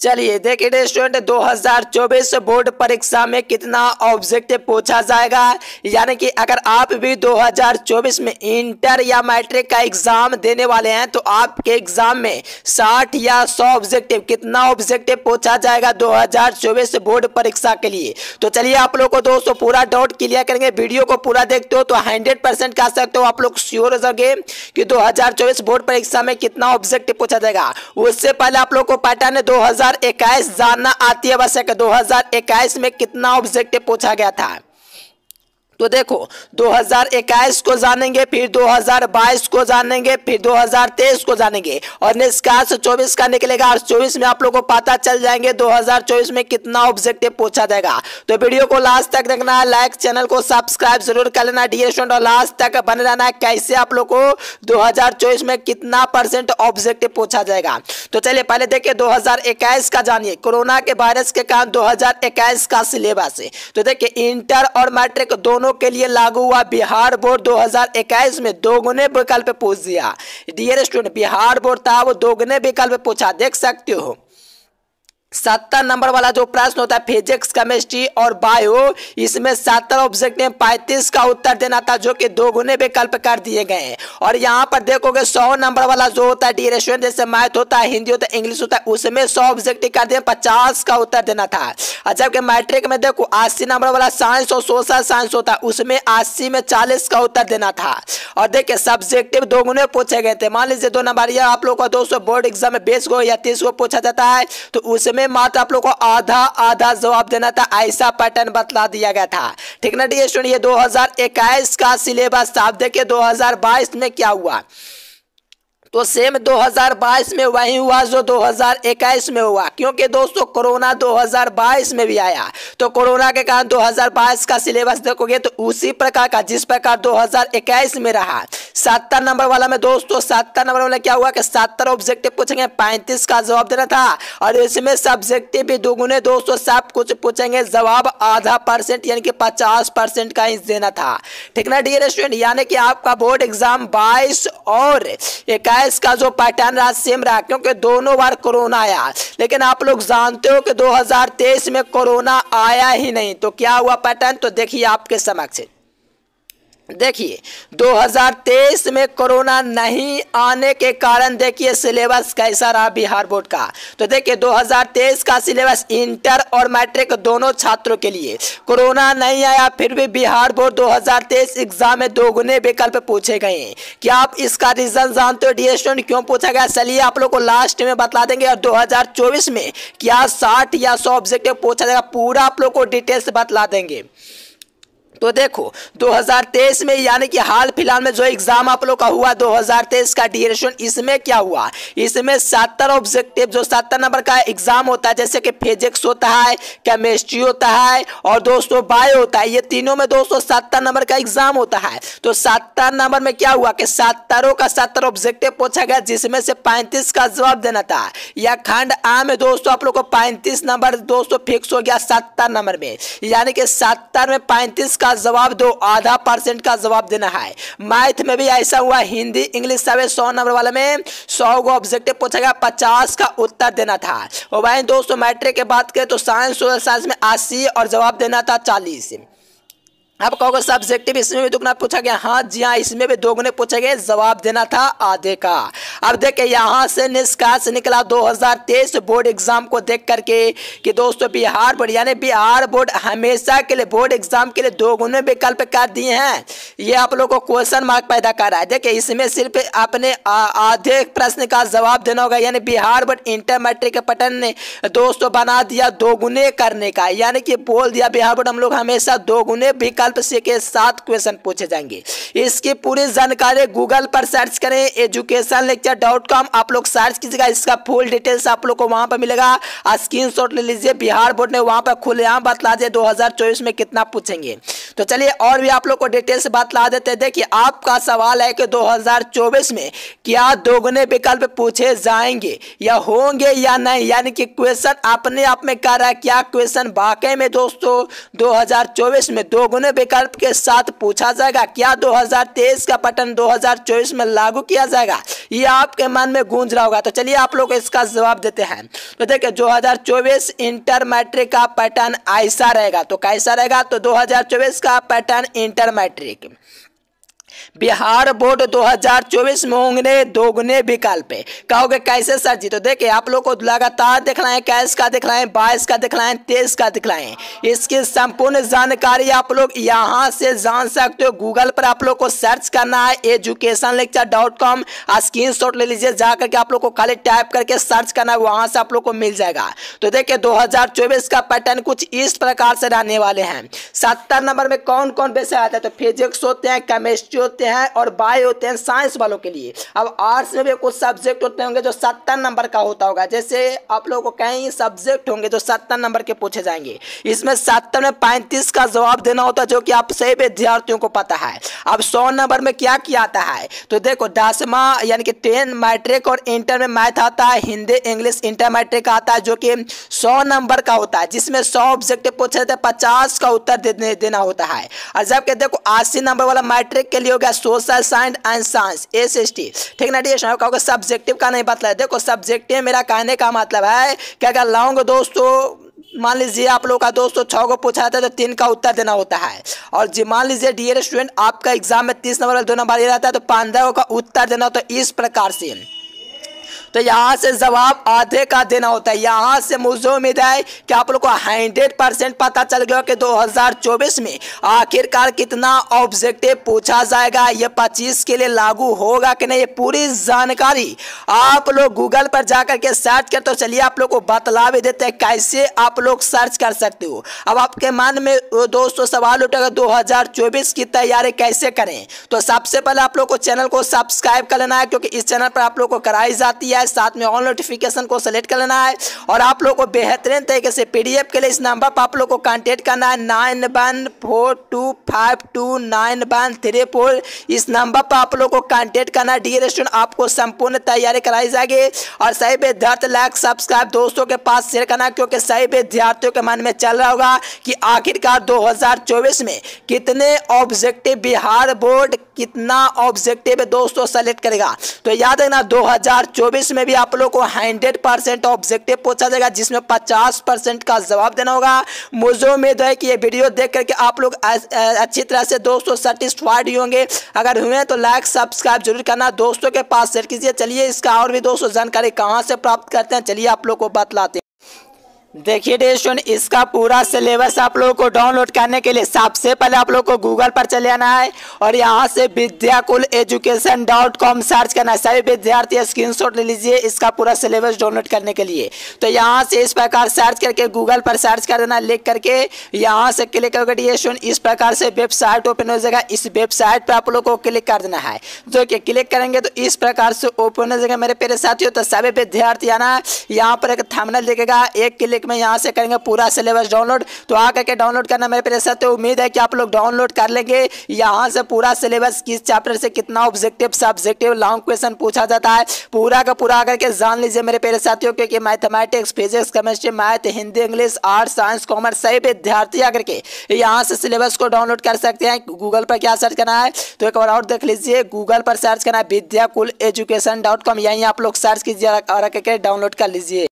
चलिए देखिए student 2024 board परीक्षा में कितना ऑब्जेक्टिव पूछा जाएगा यानी कि अगर आप भी 2024 में इंटर या मैट्रिक का एग्जाम देने वाले हैं तो आपके एग्जाम में 60 या 100 ऑब्जेक्टिव कितना ऑब्जेक्टिव पूछा जाएगा 2024 बोर्ड परीक्षा के लिए तो चलिए आप लोग को दोस्तों पूरा डाउट क्लियर करेंगे वीडियो को पूरा देखते हो तो हंड्रेड परसेंट कह सकते हो आप लोग श्योर हो सके कि दो बोर्ड परीक्षा में कितना ऑब्जेक्टिव पूछा जाएगा उससे पहले आप लोग को पैटर्न दो 2021 जानना आती आवश्यक है 2021 में कितना ऑब्जेक्टिव पूछा गया था तो देखो 2021 को जानेंगे फिर 2022 को जानेंगे फिर 2023 को जानेंगे और नेक्स्ट का चौबीस का निकलेगा और चौबीस में आप लोगों को पता चल जाएंगे 2024 में कितना ऑब्जेक्टिव पूछा जाएगा तो वीडियो को लास्ट तक देखना लाइक चैनल को सब्सक्राइब जरूर कर लेना डी स्टूडेंट और लास्ट तक बने रहना है कैसे आप लोग को दो में कितना परसेंट ऑब्जेक्टिव पूछा जाएगा तो चलिए पहले देखिए दो का जानिए कोरोना के वायरस के कारण दो का सिलेबस तो देखिए इंटर और मैट्रिक दोनों किसानों के लिए लागू हुआ बिहार बोर्ड 2021 में दोगुने विकल्प पूछ दिया डियर स्टूडेंट बिहार बोर्ड था वो दोगुने विकल्प पूछा देख सकते हो सत्तर नंबर वाला जो प्रश्न होता है फिजिक्स केमिस्ट्री और बायो इसमें सत्तर ऑब्जेक्टिव पैंतीस का उत्तर देना था जो कि दो गुने विकल्प कर दिए गए हैं और यहाँ पर देखोगे सौ नंबर वाला जो होता है डी रेस्टोरेंट जैसे मैथ होता है हिंदी होता है इंग्लिश होता है उसमें सौ ऑब्जेक्टिव कर दिए पचास का उत्तर देना था जबकि मैट्रिक में देखो अस्सी नंबर वाला साइंस और सोशल साइंस होता है उसमें अस्सी में चालीस का उत्तर देना था और देखिए सब्जेक्टिव दो गुने पूछे गए थे मान लीजिए दो नंबर आप लोग का दो बोर्ड एग्जाम में बीस को या तीस को पूछा जाता है तो उसमें में मात्र आप लोग को आधा आधा जवाब देना था ऐसा पैटर्न बतला दिया गया था ठीक ना डी स्टूडेंट ये इक्कीस का सिलेबस था आप देखिए 2022 में क्या हुआ तो सेम 2022 में वही हुआ जो 2021 में हुआ क्योंकि दोस्तों कोरोना 2022 में भी आया तो कोरोना के कारण 2022 का सिलेबस देखोगे तो उसी प्रकार का जिस प्रकार 2021 में रहा सत्तर नंबर वाला में दोस्तों सत्तर नंबर वाला क्या हुआ कि सत्तर ऑब्जेक्टिव पूछेंगे पैंतीस का जवाब देना था और इसमें सब्जेक्टिव भी दोगुने दोस्तों सब कुछ पूछेंगे जवाब आधा परसेंट यानी कि पचास परसेंट का ही देना था ठीक ना डी स्टूडेंट यानी कि आपका बोर्ड एग्जाम बाईस और इक्कीस इसका जो पैटर्न रहा सेम रहा क्योंकि दोनों बार कोरोना आया लेकिन आप लोग जानते हो कि 2023 में कोरोना आया ही नहीं तो क्या हुआ पैटर्न तो देखिए आपके समक्ष देखिए 2023 में कोरोना नहीं आने के कारण देखिए सिलेबस कैसा रहा बिहार बोर्ड का तो देखिए 2023 का सिलेबस इंटर और मैट्रिक दोनों छात्रों के लिए कोरोना नहीं आया फिर भी बिहार बोर्ड 2023 एग्जाम में दोगुने विकल्प पूछे गए हैं क्या आप इसका रीजन जानते हो डी क्यों पूछा गया चलिए आप लोग को लास्ट में बता देंगे और दो में क्या साठ या सौ ऑब्जेक्टिव पूछा जाएगा पूरा आप लोग को डिटेल्स बतला देंगे तो देखो 2023 में यानी कि हाल फिलहाल में जो एग्जाम आप लोग का हुआ 2023 का ड्यूरेशन इसमें क्या हुआ इसमें सत्तर ऑब्जेक्टिव जो सत्तर नंबर का एग्जाम होता है जैसे कि फिजिक्स होता है केमिस्ट्री होता है और दोस्तों बायो होता है ये तीनों में दोस्तों सत्तर नंबर का एग्जाम होता है तो सत्तर नंबर में क्या हुआ कि सत्तरों का सत्तर ऑब्जेक्टिव पूछा गया जिसमें से पैंतीस का जवाब देना था या खंड आ में दोस्तों आप लोग को पैंतीस नंबर दोस्तों फिक्स हो गया सत्तर नंबर में यानी कि सत्तर में पैंतीस का का जवाब दो आधा परसेंट का जवाब देना है मैथ में भी ऐसा हुआ हिंदी इंग्लिश सब सौ नंबर वाले में सौ को ऑब्जेक्टिव पूछा गया पचास का उत्तर देना था और भाई दोस्तों मैट्रिक की बात करें तो साइंस सोशल साइंस में अस्सी और जवाब देना था चालीस आप कहोगे सब्जेक्टिव इसमें भी दुगना तो पूछा गया हाँ जी हाँ इसमें भी दोगुने पूछा गया जवाब देना था आधे का अब देखे यहाँ से निष्कर्ष निकला 2023 बोर्ड एग्जाम को देख करके कि दोस्तों बिहार बोर्ड यानी बिहार बोर्ड हमेशा के लिए बोर्ड एग्जाम के लिए दोगुने विकल्प कर दिए हैं ये आप लोग को क्वेश्चन मार्क पैदा कर रहा है देखे इसमें सिर्फ अपने आधे प्रश्न का जवाब देना होगा यानी Bihar board inter matric Patna ने दोस्तों बना दिया दोगुने करने का यानी कि बोल दिया बिहार बोर्ड हम लोग हमेशा दोगुने विकल्प विकल्प से के सात क्वेश्चन पूछे जाएंगे इसकी पूरी जानकारी गूगल पर सर्च करें एजुकेशन लेक्चर डॉट कॉम आप लोग सर्च कीजिएगा इसका फुल डिटेल्स आप लोग को वहां पर मिलेगा स्क्रीन शॉट ले लीजिए बिहार बोर्ड ने वहां पर खुलेआम बतला दिए दो में कितना पूछेंगे तो चलिए और भी आप लोग को डिटेल्स बतला देते हैं देखिए आपका सवाल है कि 2024 में क्या दोगुने विकल्प पूछे जाएंगे या होंगे या नहीं यानी कि क्वेश्चन अपने आप में कर रहा है क्या क्वेश्चन वाकई में दोस्तों 2024 में दोगुने विकल्प के साथ पूछा जाएगा क्या 2023 का पटन 2024 में लागू किया जाएगा ये आपके मन में गूंज रहा होगा तो चलिए आप लोग इसका जवाब देते हैं तो देखिए 2024 इंटर मैट्रिक का पैटर्न ऐसा रहेगा तो कैसा रहेगा तो 2024 का pattern inter matric Bihar board 2024 में होंगे दोगुने विकल्प कहोगे कैसे सर जी तो देखिए आप लोग को लगातार दिखलाएं कैश का दिखलाएं बाईस का दिखलाएं तेईस का दिखलाएं इसकी संपूर्ण जानकारी आप लोग यहां से जान सकते हो गूगल पर आप लोग को सर्च करना है education lecture dot com screenshot ले लीजिए जाकर के आप लोग को खाली टाइप करके सर्च करना है वहां से आप लोग को मिल जाएगा तो देखिए दो का पैटर्न कुछ इस प्रकार से रहने वाले हैं सत्तर नंबर में कौन कौन विषय आता है तो फिजिक्स होते हैं केमिस्ट्री बच्चे होते हैं और बाय होते हैं साइंस वालों के लिए अब आर्ट्स में भी कुछ सब्जेक्ट होते होंगे जो सत्तर नंबर का होता होगा जैसे आप लोगों को कई सब्जेक्ट होंगे जो सत्तर नंबर के पूछे जाएंगे इसमें सत्तर में पैंतीस का जवाब देना होता है जो कि आप सही विद्यार्थियों को पता है अब सौ नंबर में क्या किया आता है तो देखो दसवा यानी कि टेन मैट्रिक और इंटर में मैथ आता है हिंदी इंग्लिश इंटर मैट्रिक आता है जो कि सौ नंबर का होता है जिसमें सौ ऑब्जेक्ट पूछे जाते हैं पचास का उत्तर देना होता है और जबकि देखो अस्सी नंबर वाला मैट्रिक के डी हो गया social science and science S S T ठीक ना डी कहोगे सब्जेक्टिव का नहीं मतलब देखो सब्जेक्टिव मेरा कहने का मतलब है क्या क्या लाऊंगे दोस्तों मान लीजिए आप लोगों का दोस्तों छः को पूछा जाता है तो तीन का उत्तर देना होता है और जी मान लीजिए डियर स्टूडेंट आपका एग्जाम में तीस नंबर दो नंबर ये रहता है तो पंद्रह का उत्तर देना तो इस प्रकार से तो यहाँ से जवाब आधे का देना होता है यहाँ से मुझे उम्मीद है कि आप लोग को हंड्रेड परसेंट पता चल गया कि 2024 में आखिरकार कितना ऑब्जेक्टिव पूछा जाएगा ये 25 के लिए लागू होगा कि नहीं ये पूरी जानकारी आप लोग गूगल पर जाकर के सर्च कर तो चलिए आप लोग को बतला भी देते हैं कैसे आप लोग सर्च कर सकते हो अब आपके मन में दोस्तों सवाल उठेगा दो की तैयारी कैसे करें तो सबसे पहले आप लोग को चैनल को सब्सक्राइब कर लेना है क्योंकि इस चैनल पर आप लोग को कराई जाती है दिया है साथ में ऑल नोटिफिकेशन को सेलेक्ट कर लेना है और आप लोग को बेहतरीन तरीके से पी के लिए इस नंबर पर आप लोग को कॉन्टेक्ट करना है nine one four two five two nine one three four इस नंबर पर आप लोग को कॉन्टेक्ट करना है डी रेस्टोरेंट आपको संपूर्ण तैयारी कराई जाएगी और सही पे दर्द लाख सब्सक्राइब दोस्तों के पास शेयर करना क्योंकि सही विद्यार्थियों के मन में चल रहा होगा कि आखिरकार 2024 में कितने ऑब्जेक्टिव बिहार बोर्ड कितना ऑब्जेक्टिव दोस्तों सेलेक्ट करेगा तो याद रखना 2024 में भी आप लोग को हंड्रेड परसेंट ऑब्जेक्टिव पूछा जाएगा जिसमें पचास परसेंट का जवाब देना होगा मुझे उम्मीद है कि ये वीडियो देख करके आप लोग अच्छी तरह से दोस्तों सेटिस्फाइड होंगे अगर हुए तो लाइक सब्सक्राइब जरूर करना दोस्तों के पास शेयर कीजिए चलिए इसका और भी दोस्तों जानकारी कहाँ से प्राप्त करते हैं चलिए आप लोग को बतलाते हैं देखिए डेस्टून इसका पूरा सिलेबस आप लोगों को डाउनलोड करने के लिए सबसे पहले आप लोगों को गूगल पर चले आना है और यहाँ से Vidyakul education dot com search करना है सभी विद्यार्थी स्क्रीन शॉट ले लीजिए इसका पूरा सिलेबस डाउनलोड करने के लिए तो यहाँ से इस प्रकार सर्च करके गूगल पर सर्च कर देना लिख करके यहाँ से क्लिक करोगे डेस्टून इस प्रकार से वेबसाइट ओपन हो जाएगा इस वेबसाइट पर आप लोग को क्लिक कर देना है जो कि क्लिक करेंगे तो इस प्रकार से ओपन हो जाएगा मेरे पेरे साथियों तो सभी विद्यार्थी आना यहाँ पर एक थमनल देखेगा एक क्लिक में यहाँ से करेंगे पूरा सिलेबस डाउनलोड तो आ करके डाउनलोड करना मेरे पे सत्य उम्मीद है कि आप लोग डाउनलोड कर लेंगे यहाँ से पूरा सिलेबस किस चैप्टर से कितना ऑब्जेक्टिव सब्जेक्टिव लॉन्ग क्वेश्चन पूछा जाता है पूरा का पूरा करके जान लीजिए मेरे पेरे साथियों क्योंकि mathematics physics chemistry math Hindi English arts science commerce सही विद्यार्थी आकर के यहाँ से सिलेबस को डाउनलोड कर सकते हैं गूगल पर क्या सर्च करना है तो एक बार और देख लीजिए गूगल पर सर्च करना है विद्या कुल एजुकेशन डॉट कॉम यहीं आप लोग सर्च कीजिए और करके डाउनलोड कर लीजिए